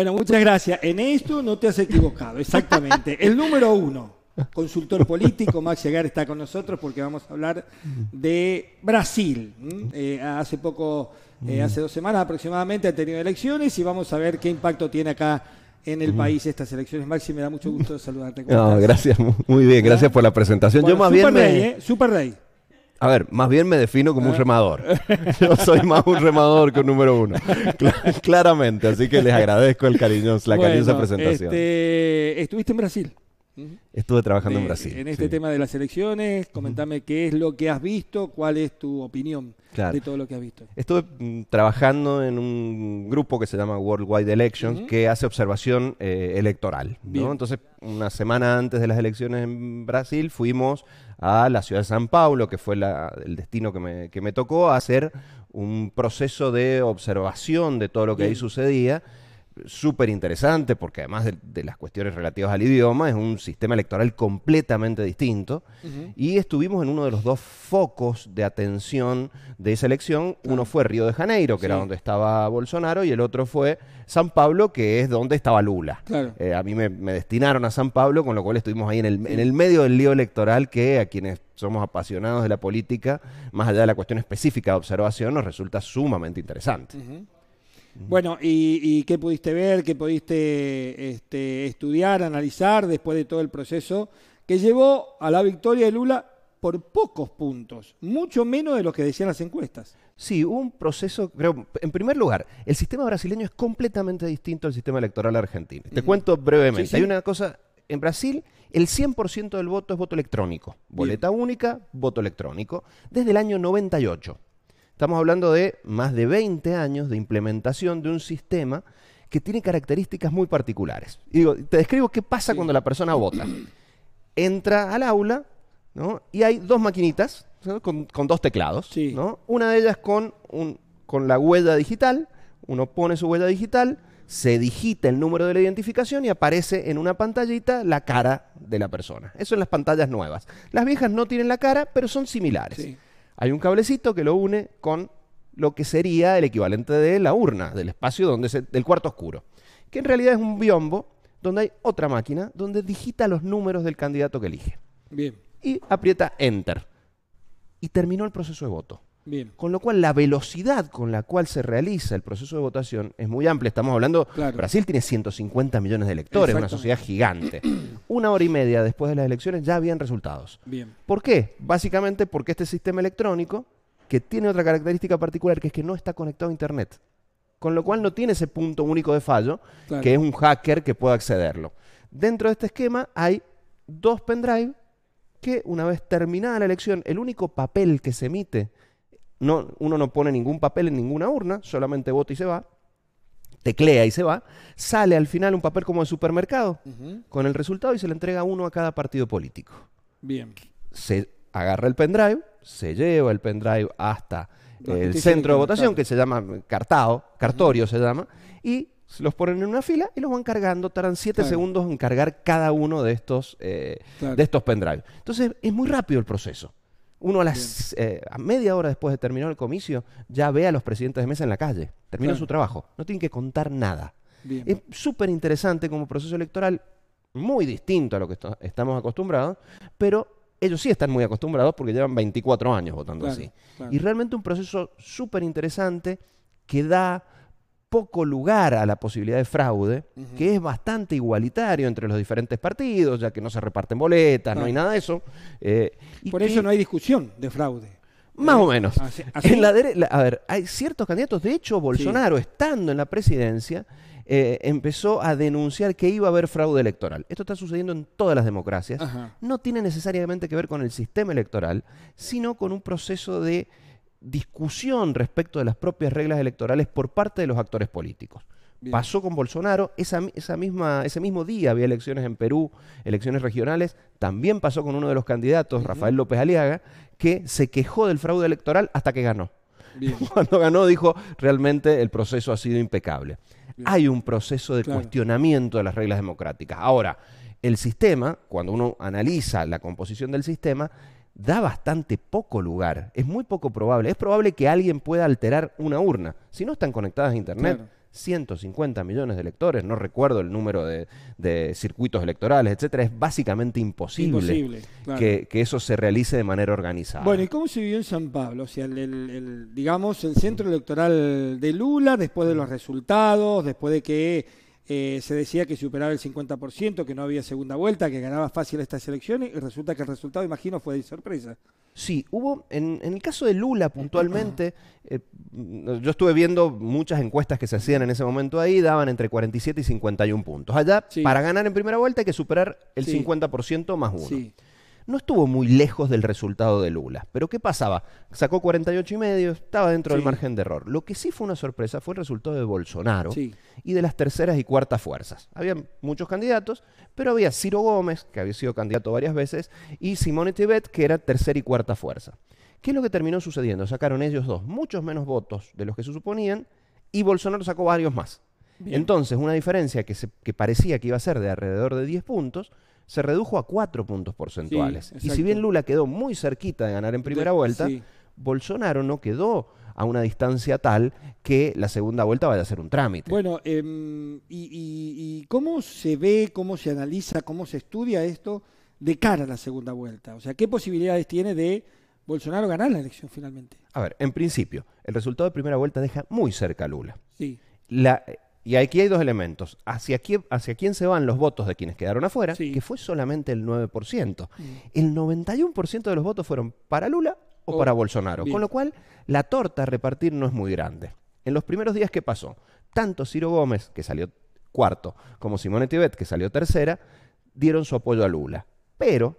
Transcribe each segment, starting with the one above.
Bueno, muchas gracias. En esto no te has equivocado, exactamente. El número uno, consultor político, Max Segar está con nosotros porque vamos a hablar de Brasil. Eh, hace poco, eh, hace dos semanas aproximadamente, ha tenido elecciones y vamos a ver qué impacto tiene acá en el país estas elecciones. Maxi, me da mucho gusto saludarte. No, gracias, muy bien, gracias por la presentación. Yo más super bien. Rey, eh, super Rey. A ver, más bien me defino como un remador. Yo soy más un remador que un número uno. claramente, así que les agradezco el cariño, la cariñosa presentación. Este, estuviste en Brasil. Estuve trabajando en Brasil. En este tema de las elecciones, comentame qué es lo que has visto, cuál es tu opinión de todo lo que has visto. Estuve mm, trabajando en un grupo que se llama Worldwide Elections, que hace observación eh, electoral. Entonces, una semana antes de las elecciones en Brasil, fuimos a la ciudad de San Paulo, que fue el destino que me, tocó, hacer un proceso de observación de todo lo que ahí sucedía súper interesante, porque además de, las cuestiones relativas al idioma, es un sistema electoral completamente distinto. Y estuvimos en uno de los dos focos de atención de esa elección. Uno fue Río de Janeiro, que era donde estaba Bolsonaro, y el otro fue San Pablo, que es donde estaba Lula. Eh, a mí me, destinaron a San Pablo, con lo cual estuvimos ahí en el, en el medio del lío electoral que a quienes somos apasionados de la política, más allá de la cuestión específica de observación, nos resulta sumamente interesante. Bueno, ¿y, qué pudiste ver, qué pudiste este, estudiar, analizar después de todo el proceso que llevó a la victoria de Lula por pocos puntos, mucho menos de lo que decían las encuestas? Sí, un proceso, creo, en primer lugar, el sistema brasileño es completamente distinto al sistema electoral argentino. Te cuento brevemente, hay una cosa, en Brasil el 100% del voto es voto electrónico, boleta única, voto electrónico, desde el año 98. Estamos hablando de más de 20 años de implementación de un sistema que tiene características muy particulares. te describo qué pasa cuando la persona vota. Entra al aula ¿no? y hay dos maquinitas con, dos teclados. Una de ellas con, con la huella digital. Uno pone su huella digital, se digita el número de la identificación y aparece en una pantallita la cara de la persona. Eso en las pantallas nuevas. Las viejas no tienen la cara, pero son similares. Hay un cablecito que lo une con lo que sería el equivalente de la urna, del espacio donde del cuarto oscuro, que en realidad es un biombo donde hay otra máquina donde digita los números del candidato que elige. Bien. Y aprieta Enter. Y terminó el proceso de voto. Con lo cual la velocidad con la cual se realiza el proceso de votación es muy amplia. Estamos hablando, Brasil tiene 150 millones de electores, una sociedad gigante. Una hora y media después de las elecciones ya habían resultados. Bien. ¿Por qué? Básicamente porque este sistema electrónico, que tiene otra característica particular, que es que no está conectado a Internet. Con lo cual no tiene ese punto único de fallo, que es un hacker que pueda accederlo. Dentro de este esquema hay dos pendrive que una vez terminada la elección, el único papel que se emite no, uno no pone ningún papel en ninguna urna, solamente vota y se va, teclea y se va, sale al final un papel como de supermercado con el resultado y se le entrega uno a cada partido político. Bien. Se agarra el pendrive, se lleva el pendrive hasta el centro de votación que se llama eh, cartao, cartorio se llama, y los ponen en una fila y los van cargando, tardan siete segundos en cargar cada uno de estos, eh, de estos pendrives. Entonces es muy rápido el proceso. Uno a las eh, media hora después de terminar el comicio ya ve a los presidentes de mesa en la calle. termina su trabajo. No tienen que contar nada. Es súper interesante como proceso electoral, muy distinto a lo que estamos acostumbrados, pero ellos sí están muy acostumbrados porque llevan 24 años votando así. Y realmente un proceso súper interesante que da poco lugar a la posibilidad de fraude, que es bastante igualitario entre los diferentes partidos, ya que no se reparten boletas, no, hay nada de eso. Eh, y Por eso no hay discusión de fraude. Más o eh, menos. Ah, la a ver, hay ciertos candidatos. De hecho, Bolsonaro, estando en la presidencia, eh, empezó a denunciar que iba a haber fraude electoral. Esto está sucediendo en todas las democracias. No tiene necesariamente que ver con el sistema electoral, sino con un proceso de discusión respecto de las propias reglas electorales por parte de los actores políticos. Pasó con Bolsonaro, esa, misma, ese mismo día había elecciones en Perú, elecciones regionales, también pasó con uno de los candidatos, Rafael López Aliaga, que se quejó del fraude electoral hasta que ganó. Cuando ganó dijo, realmente el proceso ha sido impecable. Hay un proceso de cuestionamiento de las reglas democráticas. Ahora, el sistema, cuando uno analiza la composición del sistema, da bastante poco lugar. Es muy poco probable. Es probable que alguien pueda alterar una urna. Si no están conectadas a Internet, 150 millones de electores, no recuerdo el número de, circuitos electorales, etcétera, es básicamente imposible, que, eso se realice de manera organizada. Bueno, ¿y cómo se vivió en San Pablo? O sea, digamos, el centro electoral de Lula, después de los resultados, después de que eh, se decía que superaba el 50%, que no había segunda vuelta, que ganaba fácil esta elecciones, y resulta que el resultado, imagino, fue de sorpresa. Sí, hubo, en, el caso de Lula puntualmente, eh, mm, yo estuve viendo muchas encuestas que se hacían en ese momento ahí, daban entre 47 y 51 puntos. Allá, para ganar en primera vuelta hay que superar el 50% más uno no estuvo muy lejos del resultado de Lula. Pero ¿qué pasaba? Sacó 48 y medio, estaba dentro del margen de error. Lo que sí fue una sorpresa fue el resultado de Bolsonaro y de las terceras y cuartas fuerzas. Había muchos candidatos, pero había Ciro Gómez, que había sido candidato varias veces, y Simone Tebet, que era tercera y cuarta fuerza. ¿Qué es lo que terminó sucediendo? Sacaron ellos dos muchos menos votos de los que se suponían y Bolsonaro sacó varios más. Entonces, una diferencia que, que parecía que iba a ser de alrededor de 10 puntos, se redujo a cuatro puntos porcentuales. y si bien Lula quedó muy cerquita de ganar en primera vuelta, Bolsonaro no quedó a una distancia tal que la segunda vuelta vaya a ser un trámite. Bueno, em, y, cómo se ve, cómo se analiza, cómo se estudia esto de cara a la segunda vuelta? O sea, ¿qué posibilidades tiene de Bolsonaro ganar la elección finalmente? A ver, en principio, el resultado de primera vuelta deja muy cerca a Lula. Sí. La, y aquí hay dos elementos. Hacia quién, se van los votos de quienes quedaron afuera, que fue solamente el 9%. Mm. El 91% de los votos fueron para Lula o para oh, Bolsonaro. Con lo cual, la torta a repartir no es muy grande. En los primeros días, ¿qué pasó? Tanto Ciro Gómez, que salió cuarto, como Simone Tibet, que salió tercera, dieron su apoyo a Lula. Pero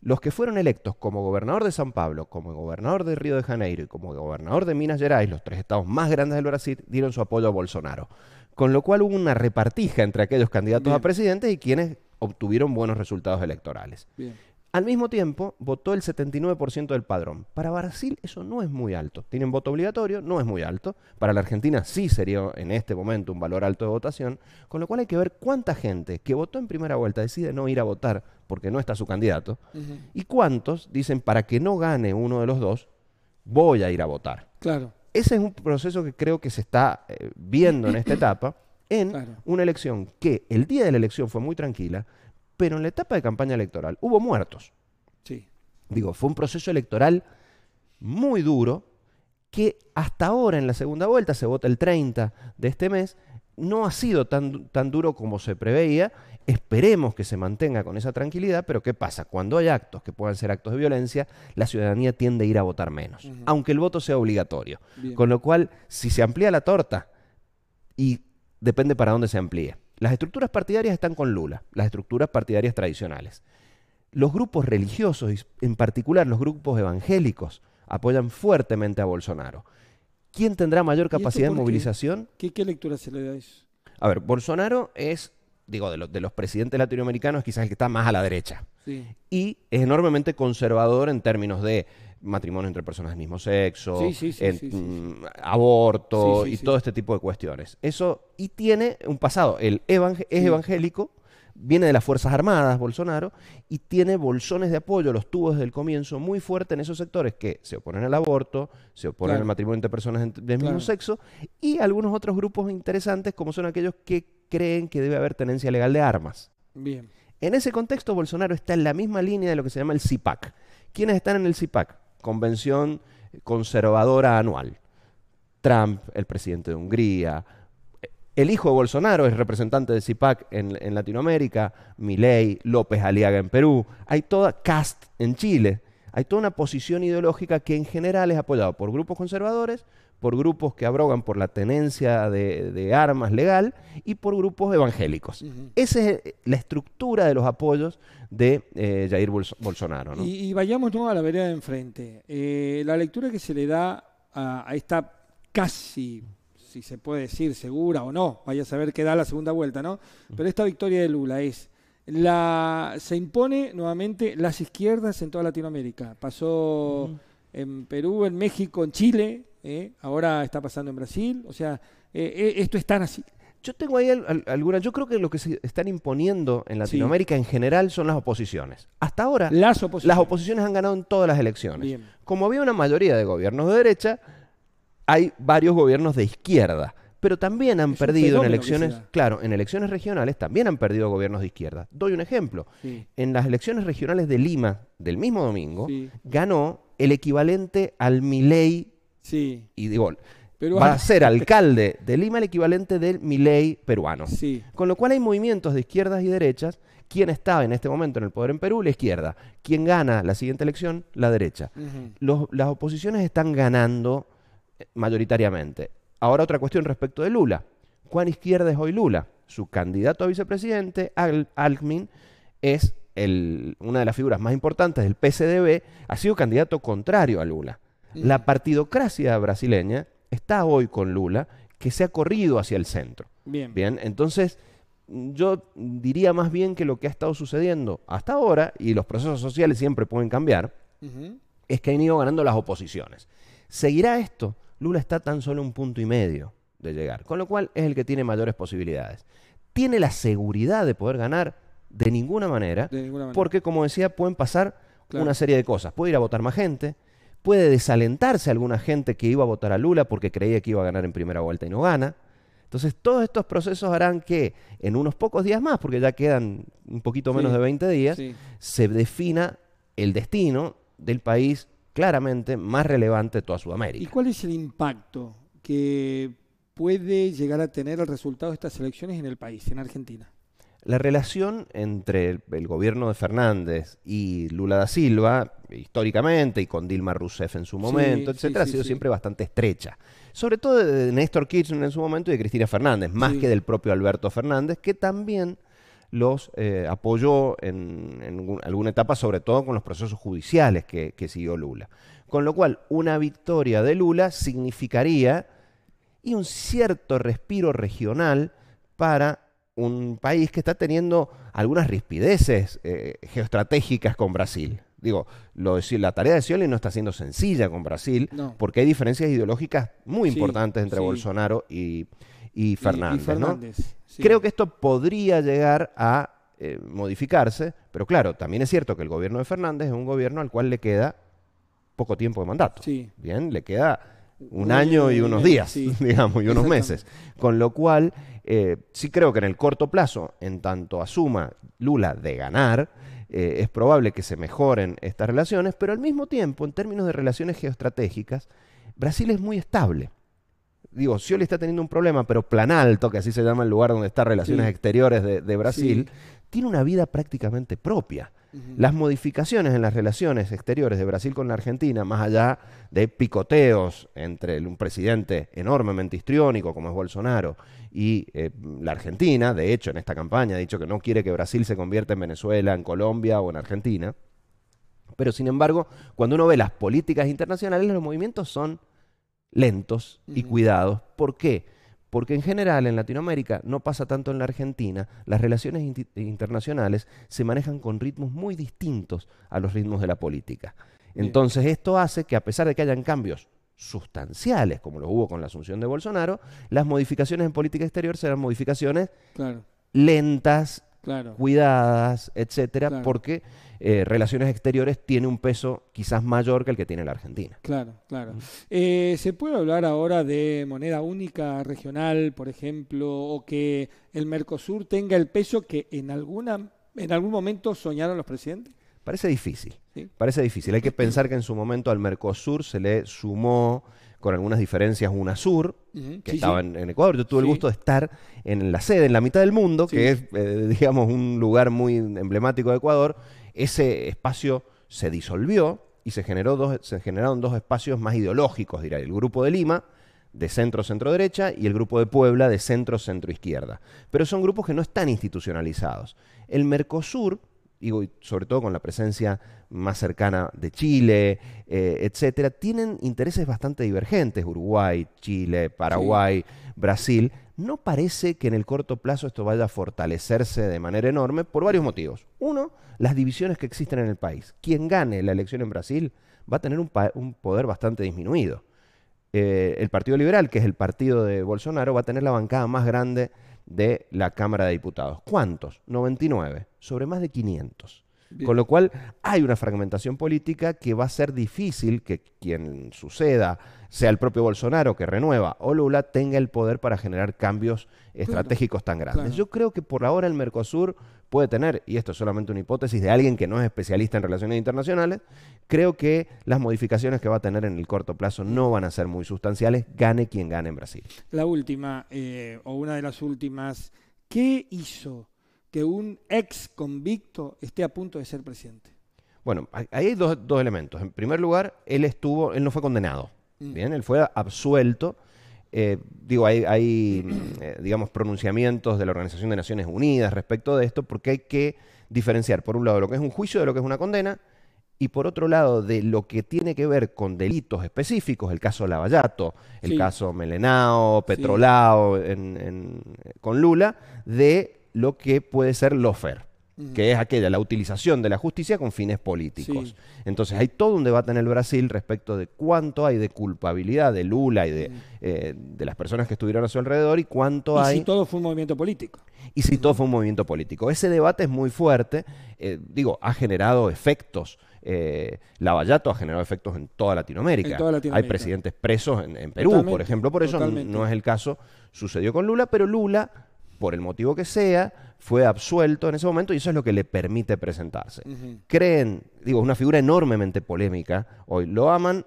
los que fueron electos como gobernador de San Pablo, como gobernador de Río de Janeiro y como gobernador de Minas Gerais, los tres estados más grandes del Brasil, dieron su apoyo a Bolsonaro con lo cual hubo una repartija entre aquellos candidatos a presidente y quienes obtuvieron buenos resultados electorales. Al mismo tiempo, votó el 79% del padrón. Para Brasil eso no es muy alto. Tienen voto obligatorio, no es muy alto. Para la Argentina sí sería en este momento un valor alto de votación, con lo cual hay que ver cuánta gente que votó en primera vuelta decide no ir a votar porque no está su candidato y cuántos dicen para que no gane uno de los dos, voy a ir a votar. Claro. Ese es un proceso que creo que se está eh, viendo en esta etapa, en una elección que el día de la elección fue muy tranquila, pero en la etapa de campaña electoral hubo muertos. Sí. Digo, fue un proceso electoral muy duro que hasta ahora en la segunda vuelta, se vota el 30 de este mes, no ha sido tan, duro como se preveía. Esperemos que se mantenga con esa tranquilidad, pero ¿qué pasa? Cuando hay actos que puedan ser actos de violencia, la ciudadanía tiende a ir a votar menos, aunque el voto sea obligatorio. Con lo cual, si se amplía la torta, y depende para dónde se amplíe, las estructuras partidarias están con Lula, las estructuras partidarias tradicionales. Los grupos religiosos, en particular los grupos evangélicos, apoyan fuertemente a Bolsonaro. ¿Quién tendrá mayor capacidad de movilización? Qué? lectura se le da a eso? A ver, Bolsonaro es, digo, de, de los presidentes latinoamericanos, quizás el que está más a la derecha. Y es enormemente conservador en términos de matrimonio entre personas del mismo sexo, aborto y todo este tipo de cuestiones. Eso, y tiene un pasado. El es evangélico viene de las Fuerzas Armadas, Bolsonaro, y tiene bolsones de apoyo, los tuvo desde el comienzo muy fuerte en esos sectores que se oponen al aborto, se oponen al matrimonio entre personas del mismo sexo, y algunos otros grupos interesantes como son aquellos que creen que debe haber tenencia legal de armas. Bien. En ese contexto, Bolsonaro está en la misma línea de lo que se llama el CIPAC. ¿Quiénes están en el CIPAC? Convención Conservadora Anual. Trump, el presidente de Hungría, el hijo de Bolsonaro es representante de CIPAC en, Latinoamérica, Milei, López Aliaga en Perú, hay toda CAST en Chile, hay toda una posición ideológica que en general es apoyada por grupos conservadores, por grupos que abrogan por la tenencia de, armas legal y por grupos evangélicos. Esa es eh, la estructura de los apoyos de eh, Jair Bolsonaro. Y, vayamos a la vereda de enfrente. Eh, la lectura que se le da a esta casi si se puede decir segura o no, vaya a saber qué da la segunda vuelta, ¿no? Pero esta victoria de Lula es la se impone nuevamente las izquierdas en toda Latinoamérica. Pasó en Perú, en México, en Chile, ¿eh? ahora está pasando en Brasil, o sea, eh, eh, esto es tan así. Yo tengo ahí algunas. Yo creo que lo que se están imponiendo en Latinoamérica en general son las oposiciones. Hasta ahora, las oposiciones, las oposiciones han ganado en todas las elecciones. Como había una mayoría de gobiernos de derecha, hay varios gobiernos de izquierda, pero también han perdido en elecciones, claro, en elecciones regionales también han perdido gobiernos de izquierda. Doy un ejemplo. En las elecciones regionales de Lima del mismo domingo, ganó el equivalente al Milei. Sí. Y digo, va a ser alcalde de Lima el equivalente del Milei peruano. Sí. Con lo cual hay movimientos de izquierdas y derechas. Quien está en este momento en el poder en Perú? La izquierda. Quien gana la siguiente elección? La derecha. las oposiciones están ganando mayoritariamente. Ahora otra cuestión respecto de Lula. ¿Cuán izquierda es hoy Lula? Su candidato a vicepresidente, Al es una de las figuras más importantes del PCDB, ha sido candidato contrario a Lula. Mm. La partidocracia brasileña está hoy con Lula, que se ha corrido hacia el centro. Bien. entonces yo diría más bien que lo que ha estado sucediendo hasta ahora, y los procesos sociales siempre pueden cambiar, es que han ido ganando las oposiciones. ¿Seguirá esto? Lula está tan solo un punto y medio de llegar, con lo cual es el que tiene mayores posibilidades. Tiene la seguridad de poder ganar de ninguna manera, porque como decía, pueden pasar una serie de cosas. Puede ir a votar más gente, puede desalentarse alguna gente que iba a votar a Lula porque creía que iba a ganar en primera vuelta y no gana. Entonces, todos estos procesos harán que en unos pocos días más, porque ya quedan un poquito menos de 20 días, se defina el destino del país claramente más relevante de toda Sudamérica. ¿Y cuál es el impacto que puede llegar a tener el resultado de estas elecciones en el país, en Argentina? La relación entre el, gobierno de Fernández y Lula da Silva, históricamente, y con Dilma Rousseff en su momento, etcétera, ha sido siempre bastante estrecha. Sobre todo de Néstor Kirchner en su momento y de Cristina Fernández, más que del propio Alberto Fernández, que también los eh, apoyó en, alguna etapa, sobre todo con los procesos judiciales que, siguió Lula. Con lo cual, una victoria de Lula significaría y un cierto respiro regional para un país que está teniendo algunas rispideces eh, geoestratégicas con Brasil. Digo, lo la tarea de Scioli no está siendo sencilla con Brasil, porque hay diferencias ideológicas muy importantes entre Bolsonaro y, y Fernández. ¿no? Creo que esto podría llegar a eh, modificarse, pero claro, también es cierto que el gobierno de Fernández es un gobierno al cual le queda poco tiempo de mandato. Bien, le queda un, año, y unos días, digamos, y unos meses. Con lo cual, eh, sí creo que en el corto plazo, en tanto asuma Lula de ganar, eh, es probable que se mejoren estas relaciones, pero al mismo tiempo, en términos de relaciones geoestratégicas, Brasil es muy estable digo, Scioli está teniendo un problema, pero Planalto, que así se llama el lugar donde está Relaciones Exteriores de, Brasil, tiene una vida prácticamente propia. Las modificaciones en las relaciones exteriores de Brasil con la Argentina, más allá de picoteos entre un presidente enormemente histriónico como es Bolsonaro y eh, la Argentina, de hecho en esta campaña ha dicho que no quiere que Brasil se convierta en Venezuela, en Colombia o en Argentina, pero sin embargo, cuando uno ve las políticas internacionales, los movimientos son lentos y cuidados. ¿Por qué? Porque en general en Latinoamérica, no pasa tanto en la Argentina, las relaciones internacionales se manejan con ritmos muy distintos a los ritmos de la política. Entonces esto hace que a pesar de que hayan cambios sustanciales, como los hubo con la asunción de Bolsonaro, las modificaciones en política exterior serán modificaciones lentas cuidadas, etcétera, porque eh, relaciones exteriores tiene un peso quizás mayor que el que tiene la Argentina. Claro, claro. Eh, ¿Se puede hablar ahora de moneda única regional, por ejemplo, o que el Mercosur tenga el peso que en, alguna, en algún momento soñaron los presidentes? Parece difícil, parece difícil. Hay que pensar que en su momento al Mercosur se le sumó con algunas diferencias UNASUR, que estaban estaba En, Ecuador. Yo tuve el gusto de estar en la sede, en la mitad del mundo, que es, eh, digamos, un lugar muy emblemático de Ecuador. Ese espacio se disolvió y se, generó dos, se generaron dos espacios más ideológicos, dirá, el grupo de Lima, de centro-centro-derecha, y el grupo de Puebla, de centro-centro-izquierda. Pero son grupos que no están institucionalizados. El Mercosur y sobre todo con la presencia más cercana de Chile, eh, etcétera, tienen intereses bastante divergentes, Uruguay, Chile, Paraguay, Brasil. No parece que en el corto plazo esto vaya a fortalecerse de manera enorme por varios motivos. Uno, las divisiones que existen en el país. Quien gane la elección en Brasil va a tener un poder bastante disminuido. Eh, el Partido Liberal, que es el partido de Bolsonaro, va a tener la bancada más grande de la Cámara de Diputados. ¿Cuántos? 99, sobre más de 500. Con lo cual hay una fragmentación política que va a ser difícil que quien suceda, sea el propio Bolsonaro que renueva o Lula, tenga el poder para generar cambios estratégicos tan grandes. Yo creo que por ahora el Mercosur puede tener, y esto es solamente una hipótesis de alguien que no es especialista en relaciones internacionales, Creo que las modificaciones que va a tener en el corto plazo no van a ser muy sustanciales, gane quien gane en Brasil. La última, eh, o una de las últimas, ¿qué hizo que un ex convicto esté a punto de ser presidente? Bueno, hay dos, elementos. En primer lugar, él estuvo, él no fue condenado. Mm. Bien, él fue absuelto. Eh, digo, hay, mm, eh, digamos, pronunciamientos de la Organización de Naciones Unidas respecto de esto, porque hay que diferenciar, por un lado, lo que es un juicio de lo que es una condena, y por otro lado de lo que tiene que ver con delitos específicos, el caso Lavallato, el caso Melenao, Petrolao con Lula, de lo que puede ser lofer, que es aquella, la utilización de la justicia con fines políticos. Entonces hay todo un debate en el Brasil respecto de cuánto hay de culpabilidad de Lula y de, eh, las personas que estuvieron a su alrededor y cuánto hay... ¿Y Si todo fue un movimiento político y si todo fue un movimiento político. Ese debate es muy fuerte, eh, digo, ha generado efectos eh, Lavallato ha generado efectos en toda Latinoamérica. Hay presidentes presos en, Perú, por ejemplo, por eso no es el caso. Sucedió con Lula, pero Lula, por el motivo que sea, fue absuelto en ese momento y eso es lo que le permite presentarse. Creen, digo, es una figura enormemente polémica. Hoy lo aman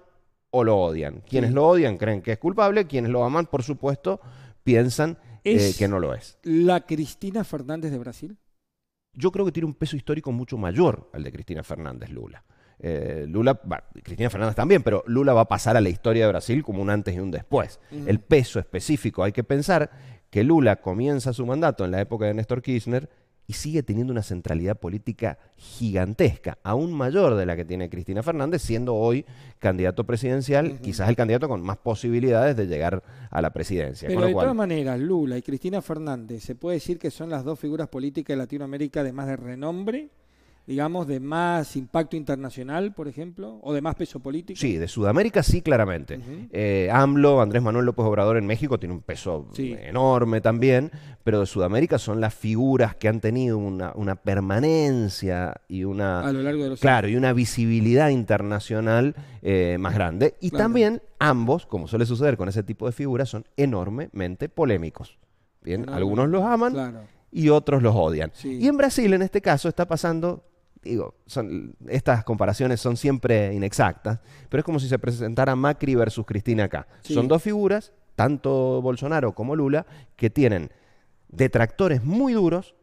o lo odian. Quienes lo odian creen que es culpable, quienes lo aman, por supuesto, piensan eh, que no lo es. ¿La Cristina Fernández de Brasil? yo creo que tiene un peso histórico mucho mayor al de Cristina Fernández Lula. Eh, Lula, Cristina Fernández también, pero Lula va a pasar a la historia de Brasil como un antes y un después. El peso específico, hay que pensar que Lula comienza su mandato en la época de Néstor Kirchner y sigue teniendo una centralidad política gigantesca, aún mayor de la que tiene Cristina Fernández, siendo hoy candidato presidencial, quizás el candidato con más posibilidades de llegar a la presidencia. Pero de todas maneras, Lula y Cristina Fernández, ¿se puede decir que son las dos figuras políticas de Latinoamérica de más de renombre? digamos, de más impacto internacional, por ejemplo, o de más peso político? Sí, de Sudamérica sí, claramente. Eh, AMLO, Andrés Manuel López Obrador en México tiene un peso enorme también, pero de Sudamérica son las figuras que han tenido una, permanencia y una... Claro, y una visibilidad internacional eh, más grande. Y también ambos, como suele suceder con ese tipo de figuras, son enormemente polémicos. Bien, algunos los aman y otros los odian. Y en Brasil, en este caso, está pasando digo, estas comparaciones son siempre inexactas, pero es como si se presentara Macri versus Cristina acá. Son dos figuras, tanto Bolsonaro como Lula, que tienen detractores muy duros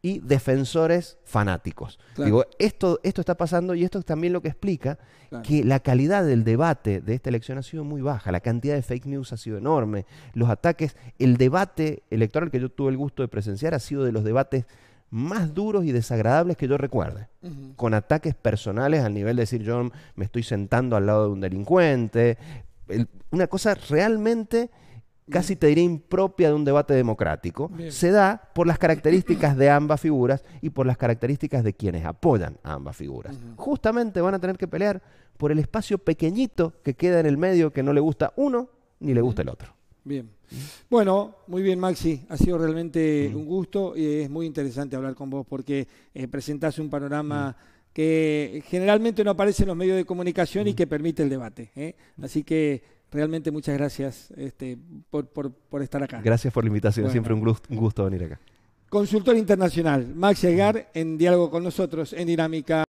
y defensores fanáticos. Digo, esto, esto está pasando y esto es también lo que explica que la calidad del debate de esta elección ha sido muy baja, la cantidad de fake news ha sido enorme, los ataques, el debate electoral que yo tuve el gusto de presenciar ha sido de los debates más duros y desagradables que yo recuerde, con ataques personales al nivel de decir yo me estoy sentando al lado de un delincuente, una cosa realmente casi te diría impropia de un debate democrático, se da por las características de ambas figuras y por las características de quienes apoyan a ambas figuras. Justamente van a tener que pelear por el espacio pequeñito que queda en el medio que no le gusta uno ni le gusta el otro. Bien. Bueno, muy bien, Maxi. Ha sido realmente un gusto y es muy interesante hablar con vos porque eh, presentás un panorama que generalmente no aparece en los medios de comunicación y que permite el debate. ¿eh? Así que realmente muchas gracias este, por, estar acá. Gracias por la invitación. Siempre un gusto, un gusto venir acá. Consultor internacional, Max Agar, en diálogo con nosotros en Dinámica.